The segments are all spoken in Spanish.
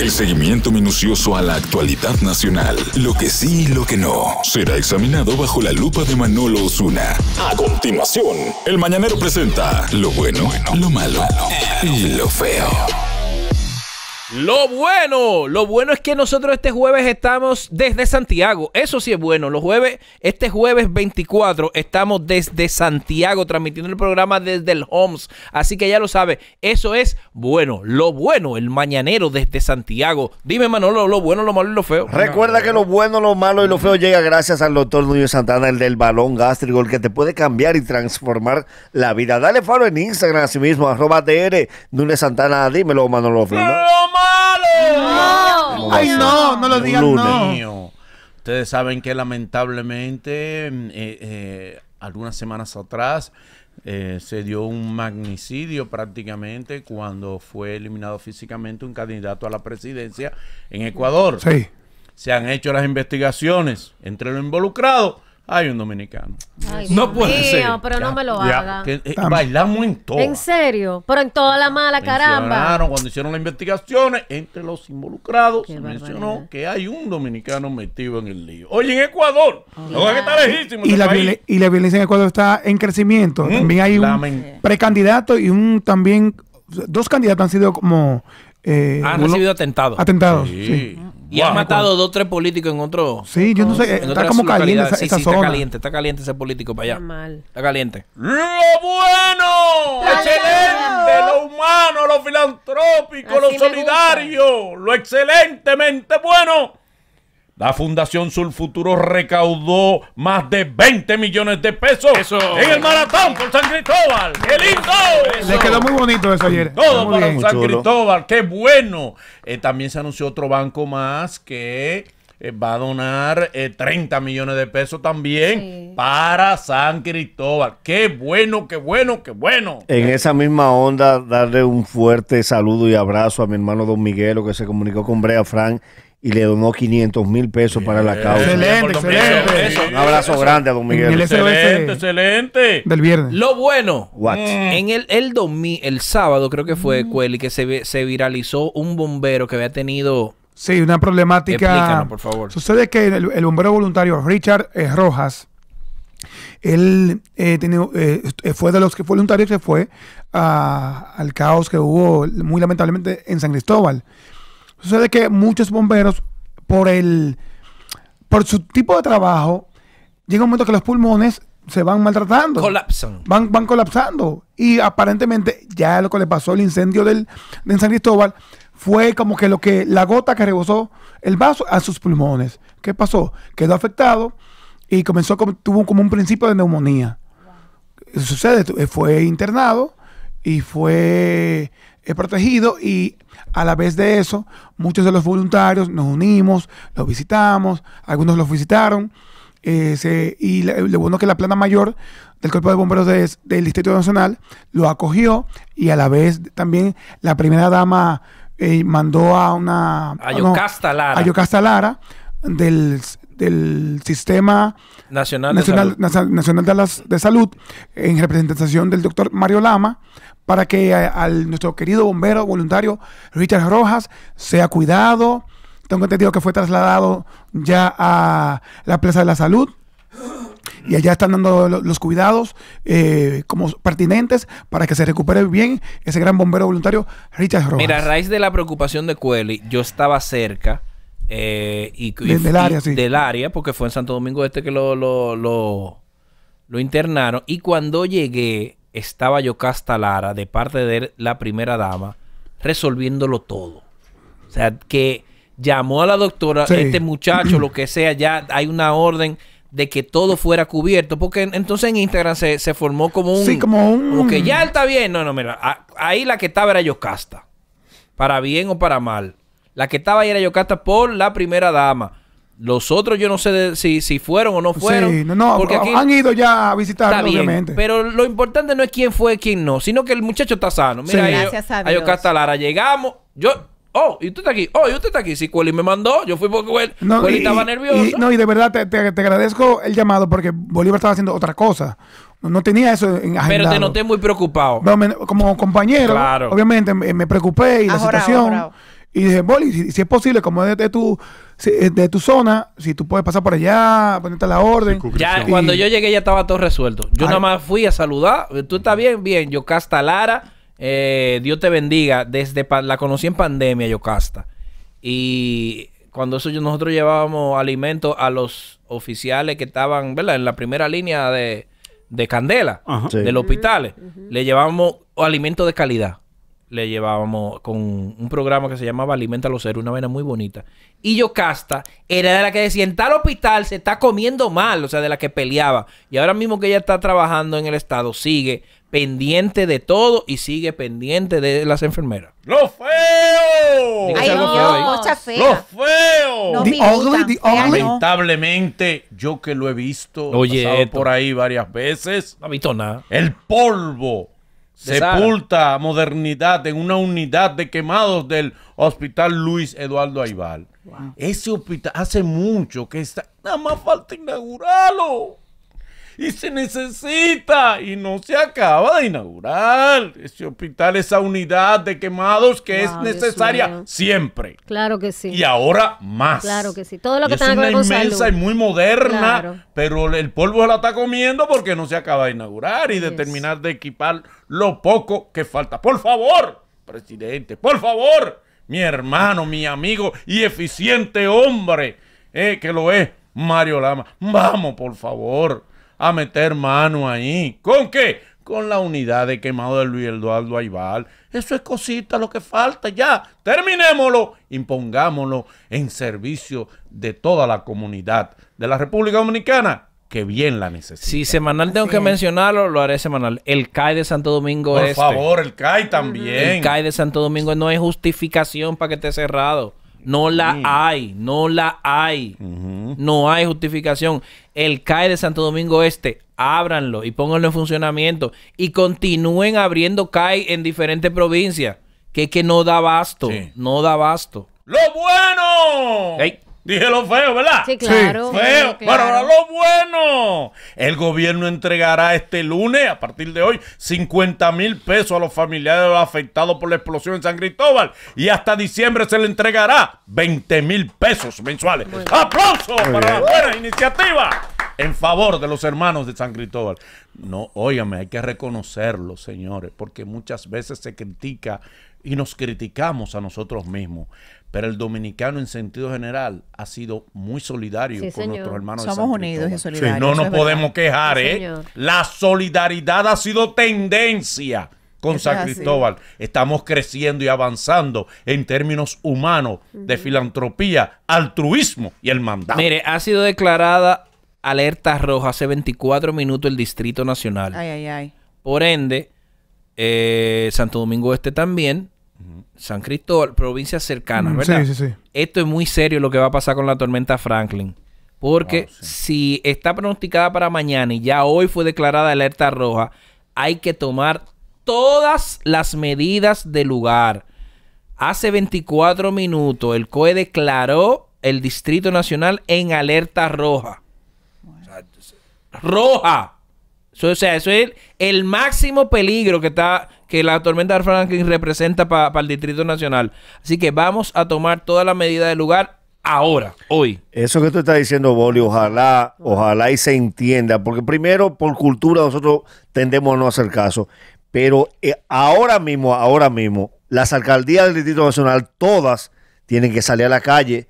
El seguimiento minucioso a la actualidad nacional, lo que sí y lo que no, será examinado bajo la lupa de Manolo Osuna. A continuación, el mañanero presenta lo bueno, lo malo y lo feo. Lo bueno, lo bueno es que nosotros este jueves estamos desde Santiago. Eso sí es bueno. Los jueves, este jueves 24 estamos desde Santiago transmitiendo el programa desde el Homes. Así que ya lo sabe, eso es bueno. Lo bueno, el mañanero desde Santiago. Dime, Manolo, lo bueno, lo malo y lo feo. Recuerda que lo bueno, lo malo y lo feo llega gracias al doctor Núñez Santana, el del balón gástrico, el que te puede cambiar y transformar la vida. Dale follow en Instagram a mismo, arroba TR, Núñez Santana. Dímelo, Manolo. Feo, ¿no? No. no! lo digan Ustedes saben que lamentablemente, mm, eh, eh, algunas semanas atrás, eh, se dio un magnicidio prácticamente cuando fue eliminado físicamente un candidato a la presidencia en Ecuador. Sí. Se han hecho las investigaciones entre los involucrados hay un dominicano. no puede mío, ser. Pero no me lo haga eh, bailamos en todo. En serio. Pero en toda la mala caramba. Cuando hicieron las investigaciones, entre los involucrados, se mencionó que hay un dominicano metido en el lío. Oye, en Ecuador. está Y, este la y la violencia en Ecuador está en crecimiento. Mm. también hay un precandidato y un también. Dos candidatos han sido como. Eh, han recibido atentados. Atentados. sí. Y han matado dos, tres políticos en otro. Sí, yo no sé. Está como caliente sí, sí, Está caliente, está caliente ese político para allá. Mal. Está caliente. ¡Lo bueno! ¡Excelente! ¡Lo humano! ¡Lo filantrópico! ¡Lo solidario! ¡Lo excelentemente bueno! La Fundación Sur Futuro recaudó más de 20 millones de pesos en el maratón por San Cristóbal. ¡Qué lindo! se quedó muy bonito eso ayer. Todo para San Cristóbal, qué bueno. Eh, también se anunció otro banco más que eh, va a donar 30 eh, millones de pesos también para San Cristóbal. Qué bueno, qué bueno, qué bueno. En esa misma onda, darle un fuerte saludo y abrazo a mi hermano Don Miguelo que se comunicó con Brea Frank y le donó 500 mil pesos para la causa. Excelente, excelente. Un abrazo grande a don Miguel. excelente, excelente. Del viernes. Lo bueno. Mm. En el, el, el sábado, creo que fue, mm. que se, se viralizó un bombero que había tenido... Sí, una problemática... por favor. Sucede que el, bombero voluntario Richard eh, Rojas, él eh, eh, fue de los que fue voluntarios que fue al caos que hubo muy lamentablemente en San Cristóbal. Sucede que muchos bomberos, por el por su tipo de trabajo, llega un momento que los pulmones se van maltratando. Colapsan. Van, van colapsando. Y aparentemente, ya lo que le pasó al incendio del, de San Cristóbal fue como que lo que la gota que rebosó el vaso a sus pulmones. ¿Qué pasó? Quedó afectado y comenzó tuvo como un principio de neumonía. Sucede, fue internado y fue protegido y a la vez de eso, muchos de los voluntarios nos unimos, los visitamos, algunos los visitaron. y lo bueno que la plana mayor del Cuerpo de Bomberos del Distrito Nacional lo acogió y a la vez también la primera dama eh, mandó a una... A Yocasta Lara. A Lara del, del Sistema Nacional, de, Salud. en representación del doctor Mario Lama, para que al nuestro querido bombero voluntario Richard Rojas sea cuidado. Tengo entendido que fue trasladado ya a la Plaza de la Salud y allá están dando los cuidados eh, como pertinentes para que se recupere bien ese gran bombero voluntario Richard Rojas. Mira, a raíz de la preocupación de Cueli, yo estaba cerca eh, y, del área, porque fue en Santo Domingo Este que lo, lo, internaron. Y cuando llegué, estaba Yocasta Lara, de parte de la primera dama, resolviéndolo todo. O sea, que llamó a la doctora, este muchacho, lo que sea, ya hay una orden de que todo fuera cubierto, porque entonces en Instagram se, formó como un... Sí, como un... que ya está bien. No, no, mira, ahí la que estaba era Yocasta. Para bien o para mal. La que estaba ahí era Yocasta por la primera dama. Los otros yo no sé si, si fueron o no fueron. Sí, no, porque han ido ya a visitar, obviamente. Pero lo importante no es quién fue, quién no, sino que el muchacho está sano. Mira, a, Yocasta Lara, llegamos. Yo, oh, y usted está aquí, oh, y usted está aquí. Si sí, Cueli me mandó, yo fui porque Cueli, estaba nervioso. no, y de verdad te, te, agradezco el llamado porque Bolívar estaba haciendo otra cosa. No tenía eso en agendado. Pero te noté muy preocupado. como compañero, obviamente me, preocupé y la situación. Y dije, Boli, si, es posible, como es de tu, de tu zona, si tú puedes pasar por allá, ponerte la orden. Ya, cuando yo llegué ya estaba todo resuelto. Yo nada más fui a saludar. Tú estás bien, bien. Yocasta Lara, eh, Dios te bendiga. Desde la conocí en pandemia, Yocasta. Y cuando eso nosotros llevábamos alimentos a los oficiales que estaban, ¿verdad? En la primera línea de, Candela, de los hospitales. Le llevábamos alimentos de calidad le llevábamos con un programa que se llamaba Alimenta a los Héroes, una vena muy bonita. Y Yocasta era de la que decía, en tal hospital se está comiendo mal, o sea, de la que peleaba. Y ahora mismo que ella está trabajando en el Estado, sigue pendiente de todo y sigue pendiente de las enfermeras. ¡Lo feo! ¡Lo feo! Lamentablemente, yo que lo he visto por ahí varias veces. No ha visto nada. El polvo Sepulta modernidad en una unidad de quemados del Hospital Luis Eduardo Aibal. Ese hospital hace mucho que está. Nada más falta inaugurarlo y se necesita y no se acaba de inaugurar ese hospital, esa unidad de quemados que es necesaria siempre. Claro que sí. Y ahora más. Claro que sí. Todo lo que y es una inmensa y muy moderna, pero el polvo la está comiendo porque no se acaba de inaugurar y de terminar de equipar lo poco que falta. Por favor, presidente, por favor, mi hermano, mi amigo y eficiente hombre eh, que lo es. Mario Lama, vamos por favor a meter mano ahí. ¿Con qué? Con la unidad de quemado de Luis Eduardo Aybal Eso es cosita lo que falta ya. Terminémoslo, impongámoslo en servicio de toda la comunidad de la República Dominicana que bien la necesita. Si semanal tengo que mencionarlo, lo haré semanal. El CAI de Santo Domingo Por este. favor, el CAI también. El CAI de Santo Domingo no es justificación para que esté cerrado. No la mm. hay, no la hay. No hay justificación. El CAE de Santo Domingo Este, ábranlo y pónganlo en funcionamiento y continúen abriendo CAE en diferentes provincias, que es que no da basto, no da basto. Lo bueno. Dije lo feo, ¿verdad? Sí, claro. Feo. Pero ahora lo bueno. El gobierno entregará este lunes, a partir de hoy, 50 mil pesos a los familiares afectados por la explosión en San Cristóbal. Y hasta diciembre se le entregará 20 mil pesos mensuales. ¡Aplausos para la buena iniciativa! En favor de los hermanos de San Cristóbal. No, óigame, hay que reconocerlo, señores, porque muchas veces se critica y nos criticamos a nosotros mismos. Pero el dominicano en sentido general ha sido muy solidario con nuestros hermanos. de unidos y solidarios. no nos podemos quejar, ¿eh? La solidaridad ha sido tendencia con San Cristóbal. Estamos creciendo y avanzando en términos humanos de filantropía, altruismo y el mandato. Mire, ha sido declarada alerta roja hace 24 minutos el Distrito Nacional. Ay, ay, ay. Por ende, eh, Santo Domingo Este también San Cristóbal, provincias cercanas, ¿verdad? Esto es muy serio lo que va a pasar con la tormenta Franklin. Porque oh, si está pronosticada para mañana y ya hoy fue declarada alerta roja, hay que tomar todas las medidas de lugar. Hace 24 minutos el COE declaró el Distrito Nacional en alerta roja. roja o sea, eso es el máximo peligro que está que la tormenta de Franklin representa para el Distrito Nacional. Así que vamos a tomar todas las medidas del lugar ahora, hoy. Eso que tú estás diciendo, Boli, ojalá, ojalá y se entienda, porque primero, por cultura, nosotros tendemos a no hacer caso. Pero eh, ahora mismo, ahora mismo, las alcaldías del Distrito Nacional, todas tienen que salir a la calle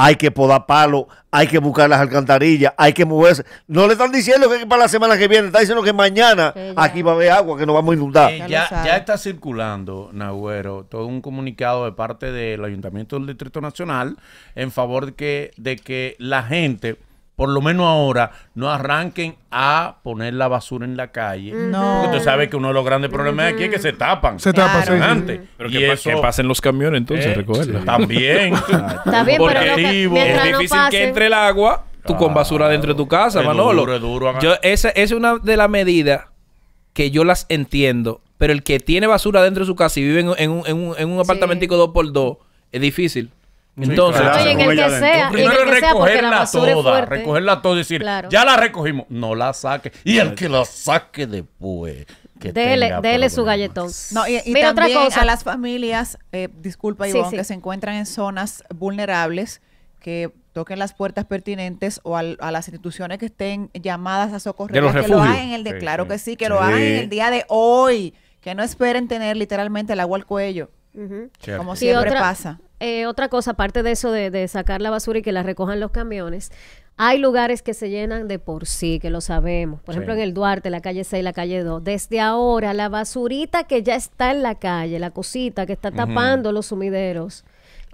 hay que podar palo, hay que buscar las alcantarillas, hay que moverse. No le están diciendo que para la semana que viene, están diciendo que mañana aquí va a haber agua, que nos vamos a inundar. Eh, ya, está circulando, Nahuero, todo un comunicado de parte del Ayuntamiento del Distrito Nacional en favor que, de que la gente por lo menos ahora, no arranquen a poner la basura en la calle. No. Porque tú sabes que uno de los grandes problemas aquí es que se tapan. Se tapan, claro. Pero que, pasen los camiones entonces, eh, recuerda. También. También. Está bien, pero no es difícil que entre el agua, tú con basura dentro de tu casa, Manolo. Duro, yo, esa, es una de las medidas que yo las entiendo, pero el que tiene basura dentro de su casa y vive en, un, en apartamentico 2x2, es difícil. Entonces, el que sea, primero recogerla toda, recogerla toda y decir, ya la recogimos, no la saque. Y el que la saque después. Que dele, su galletón. y, también otra cosa. a las familias, eh, disculpa Ivonne, que se encuentran en zonas vulnerables, que toquen las puertas pertinentes o a las instituciones que estén llamadas a socorrer. que lo hagan el claro que sí, que lo hagan el día de hoy. Que no esperen tener literalmente el agua al cuello. Como siempre pasa. Eh, otra cosa, aparte de eso de, sacar la basura y que la recojan los camiones, hay lugares que se llenan de por sí, que lo sabemos. Por ejemplo, en el Duarte, la calle 6, la calle 2. Desde ahora, la basurita que ya está en la calle, la cosita que está tapando los sumideros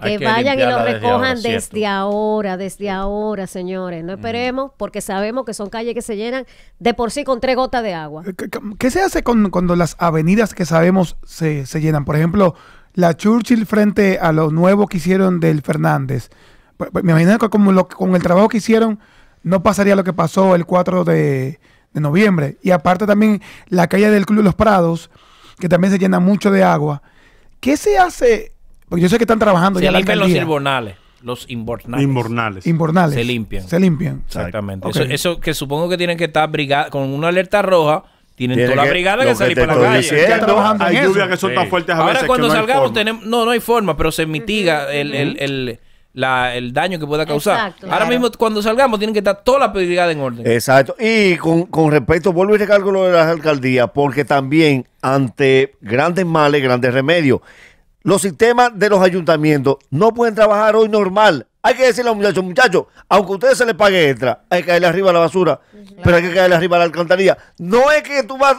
que, vayan y lo recojan desde ahora, desde ahora, señores. No esperemos, porque sabemos que son calles que se llenan de por sí con tres gotas de agua. Eh, ¿Qué, se hace cuando las avenidas que sabemos se, llenan? Por ejemplo, la Churchill frente a lo nuevo que hicieron del Fernández. Pues, pues, me imagino que con, con el trabajo que hicieron no pasaría lo que pasó el 4 de, de noviembre. Y aparte también la calle del Club Los Prados, que también se llena mucho de agua. ¿Qué se hace yo sé que están trabajando se ya. limpian los inbornales. Los inbornales. Inbornales. Se limpian. Se limpian. Exactamente. Eso, que supongo que tienen que estar brigada, con una alerta roja. Tienen toda la brigada que, salir para la calle. hay lluvias que son tan fuertes a Ahora, cuando no salgamos, tenemos. No, no hay forma, pero se mitiga el, daño que pueda causar. Ahora mismo, cuando salgamos, tienen que estar toda la brigada en orden. Exacto. Y con, con respecto, vuelvo y recalco lo de las alcaldías, porque también ante grandes males, grandes remedios los sistemas de los ayuntamientos no pueden trabajar hoy normal. Hay que decirle a los muchachos, muchachos, aunque a ustedes se les pague extra, hay que caerle arriba a la basura, pero hay que caerle arriba a la alcantarilla. No es que tú vas,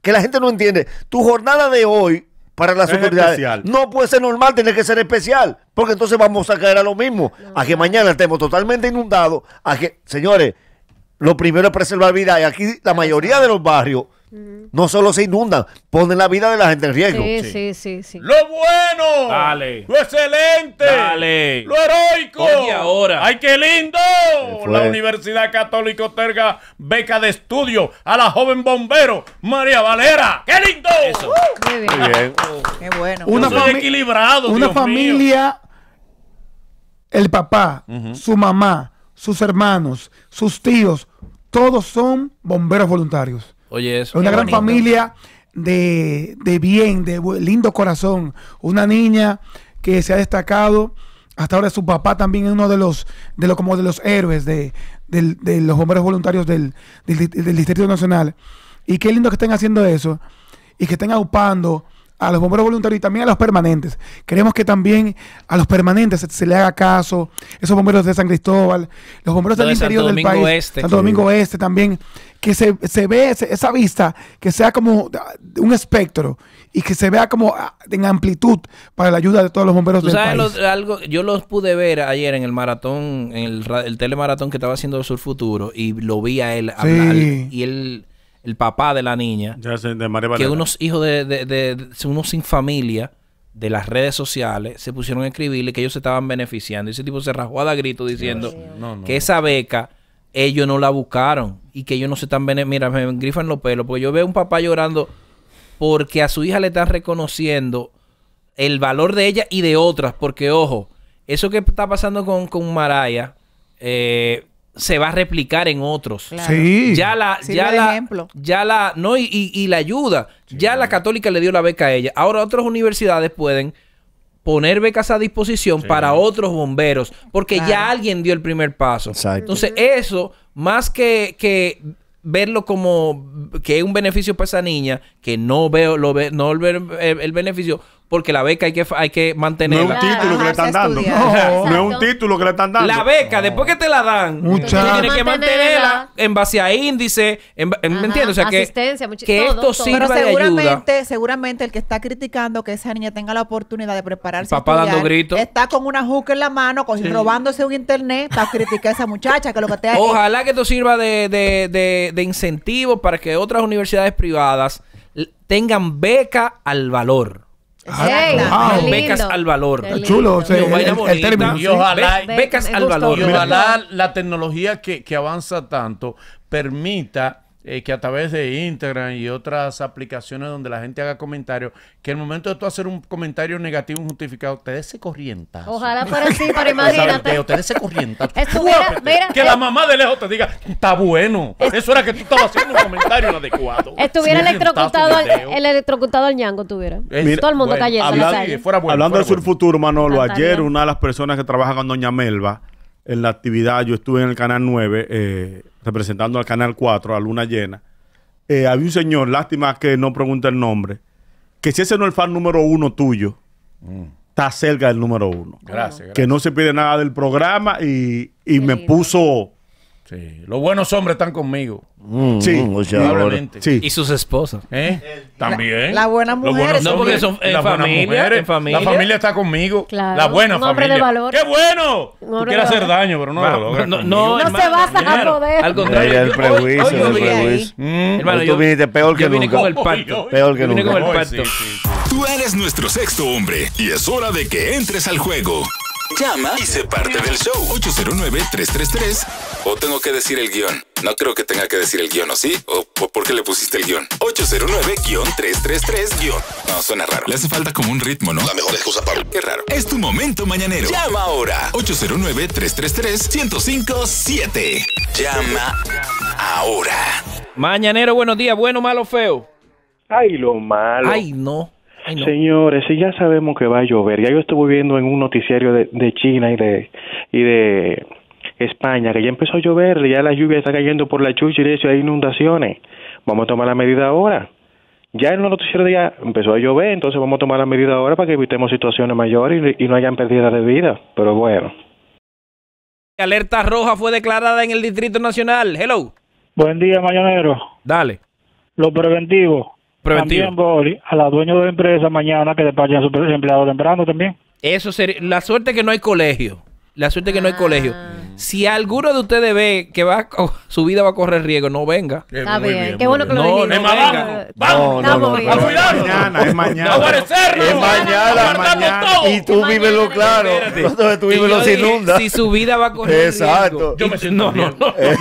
que la gente no entiende. Tu jornada de hoy para las seguridad autoridades no puede ser normal, tiene que ser especial, porque entonces vamos a caer a lo mismo, a que mañana estemos totalmente inundados, a que, señores, lo primero es preservar vida y aquí la mayoría de los barrios no solo se inundan, ponen la vida de la gente en riesgo. Sí, sí, sí. Lo bueno. Dale. Lo excelente. Lo heroico. Y ahora. ¡Ay, qué lindo! La Universidad Católica Oterga beca de estudio a la joven bombero María Valera. ¡Qué lindo! Eso. muy bien. qué bueno. Una familia equilibrado. Una familia. El papá, su mamá, sus hermanos, sus tíos, todos son bomberos voluntarios. Oye, Una gran familia de, de bien, de lindo corazón. Una niña que se ha destacado. Hasta ahora su papá también es uno de los, de como de los héroes de, los hombres voluntarios del, del, Distrito Nacional. Y qué lindo que estén haciendo eso y que estén aupando a los bomberos voluntarios y también a los permanentes. Queremos que también a los permanentes se, le haga caso, esos bomberos de San Cristóbal, los bomberos del interior Santo del Domingo país, Santo Domingo Oeste Este también, que se, ve esa vista, que sea como ah, un espectro y que se vea como ah, en amplitud para la ayuda de todos los bomberos del sabes algo, yo los pude ver ayer en el maratón, en el, telemaratón que estaba haciendo Sur Futuro y lo vi a él hablar y él el papá de la niña, que unos hijos de, unos sin familia de las redes sociales se pusieron a escribirle que ellos se estaban beneficiando. Y ese tipo se rajó a dar grito diciendo que esa beca ellos no la buscaron y que ellos no se están beneficiando. Mira, me grifan los pelos, porque yo veo un papá llorando porque a su hija le están reconociendo el valor de ella y de otras, porque ojo, eso que está pasando con, con Maraya, eh, se va a replicar en otros. Ya la, ya la, ya la, no, y, y, la ayuda. Ya la católica le dio la beca a ella. Ahora otras universidades pueden poner becas a disposición para otros bomberos, porque ya alguien dio el primer paso. Entonces, eso, más que, que verlo como que es un beneficio para esa niña, que no veo lo ve, no ver el beneficio, porque la beca hay que, hay que mantenerla. No es un título que le están dando. No, es un título que le están dando. La beca, después que te la dan, tienes que mantenerla en base a índice, ¿me entiendes? O sea, que, esto sirva Pero seguramente, seguramente el que está criticando que esa niña tenga la oportunidad de prepararse Papá dando gritos. Está con una juca en la mano, robándose un internet para criticar a esa muchacha que lo que te Ojalá que esto sirva de, de incentivo para que otras universidades privadas tengan beca al valor. Becas al valor. chulo, el, término. becas al valor. Y ojalá la tecnología que, que avanza tanto permita eh, que a través de Instagram y otras aplicaciones donde la gente haga comentarios, que el momento de tú hacer un comentario negativo injustificado, te se corriente. Ojalá fuera así, pero imagínate. Que ustedes se Estuviera, que la eh, mamá de lejos te diga, está bueno. Eso era que tú estabas haciendo un comentario inadecuado. Estuviera electrocutado el electrocutado al ñango, tuviera. Todo el mundo bueno, eh, Hablando, del de Futuro, Manolo, ayer una de las personas que trabaja con Doña Melba, en la actividad, yo estuve en el Canal 9, eh, representando al Canal 4, a Luna Llena. Eh, había un señor, lástima que no pregunte el nombre, que si ese no es el fan número uno tuyo, mm. está cerca del número uno. Gracias, Que no se pide nada del programa y, me puso Sí. Los buenos hombres están conmigo. Mm, sí, mm, probablemente. Sí. Y sus esposas. ¿Eh? También. La, la buena mujer. No, porque son familia, en familia. La familia está conmigo. Claro. La buena un familia. De valor. ¡Qué bueno! No Tú quieres hacer daño, pero no No, se va a poder. Al contrario. el prejuicio. Hoy, lo el prejuicio. Mm. yo, tú viniste peor que yo vine nunca. Con el pacto. peor que nunca. Con el pacto. Tú eres nuestro sexto hombre y es hora de que entres al juego. Llama y sé parte del show. 809-333. O tengo que decir el guión. No creo que tenga que decir el guión, ¿o sí? ¿O, por qué le pusiste el guión? 809-333- guión. No, suena raro. Le hace falta como un ritmo, ¿no? La mejor excusa para... Qué raro. Es tu momento mañanero. Llama ahora. 809-333-1057. Llama ahora. Mañanero, buenos días. Bueno, malo, feo. Ay, lo malo. Ay, no. Señores, si ya sabemos que va a llover, ya yo estuve viendo en un noticiario de, de China y de, y de España que ya empezó a llover, ya las lluvias están cayendo por la chucha y hay inundaciones. Vamos a tomar la medida ahora. Ya en los noticieros ya empezó a llover, entonces vamos a tomar la medida ahora para que evitemos situaciones mayores y, no hayan pérdidas de vida. Pero bueno. Alerta roja fue declarada en el Distrito Nacional. Hello. Buen día, mañanero Dale. Lo preventivo. Preventivo. También, a la dueños de la empresa mañana que despachen a sus empleado temprano también. Eso sería, la suerte que no hay colegio. La suerte que no hay colegio. Ah. Si alguno de ustedes ve que va a su vida va a correr riesgo. No venga. Está bien. Qué bueno que lo no, dijiste. No, venga. Vamos, vamos. a cuidarnos. Mañana, es mañana. A Es mañana, mañana. Y tú vívelo claro. donde tú vívelo sin inunda. Si su vida va a correr riesgo. Exacto. Yo me siento. No, no, no. Eh,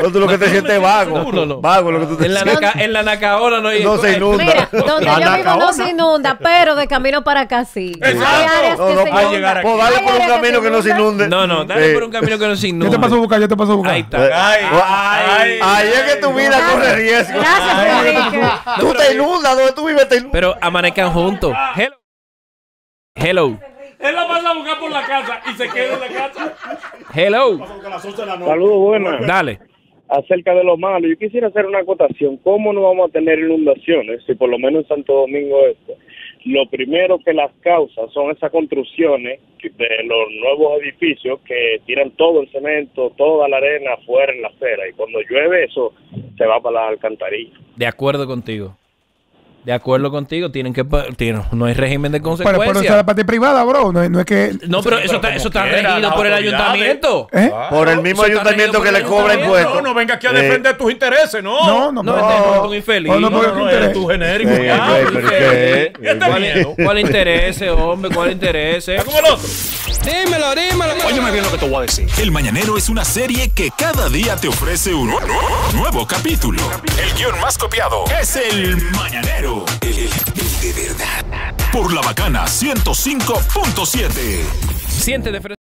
tú lo que te sientes vago. Vago lo que tú te sientes. En la Nacaona no hay. No se inunda. Mira, donde yo vivo no se inunda, pero de camino para acá sí. Exacto. No, no, a llegar aquí. Pues dale por un camino que no se inunde. No, no, dale por un camino que no se inunde. Yo te paso a buscar, yo te paso a buscar. Ahí está ay, ay, ay, es que tu vida corre riesgo. Gracias, Tú te inundas, donde tú vives te inundas. Pero amanezcan juntos. Hello. Hello. Él la manda a buscar por la casa y se queda en la casa. Hello. Saludos, buenas. Dale. Acerca de lo malo, yo quisiera hacer una acotación. ¿Cómo no vamos a tener inundaciones si por lo menos en Santo Domingo esto lo primero que las causas son esas construcciones de los nuevos edificios que tiran todo el cemento, toda la arena fuera en la acera y cuando llueve eso se va para la alcantarilla De acuerdo contigo. De acuerdo contigo, tienen que no hay régimen de consecuencias. Pero, pero eso es la parte privada, bro. No, es que. No, pero eso está, regido por el ayuntamiento. ¿Eh? Por el mismo ayuntamiento que le cobra impuestos. No, no venga aquí a eh, defender tus intereses, no. No, no, no. No, este infeliz. Pues, no, no, no, no, tu ¿Cuál interés, hombre? ¿Cuál interés? como el otro. Dímelo, dímelo. Óyeme bien lo que te voy a decir. El Mañanero es una serie que cada día te ofrece un nuevo capítulo. El guión más copiado es El Mañanero el, de verdad por la bacana 105.7. Siente de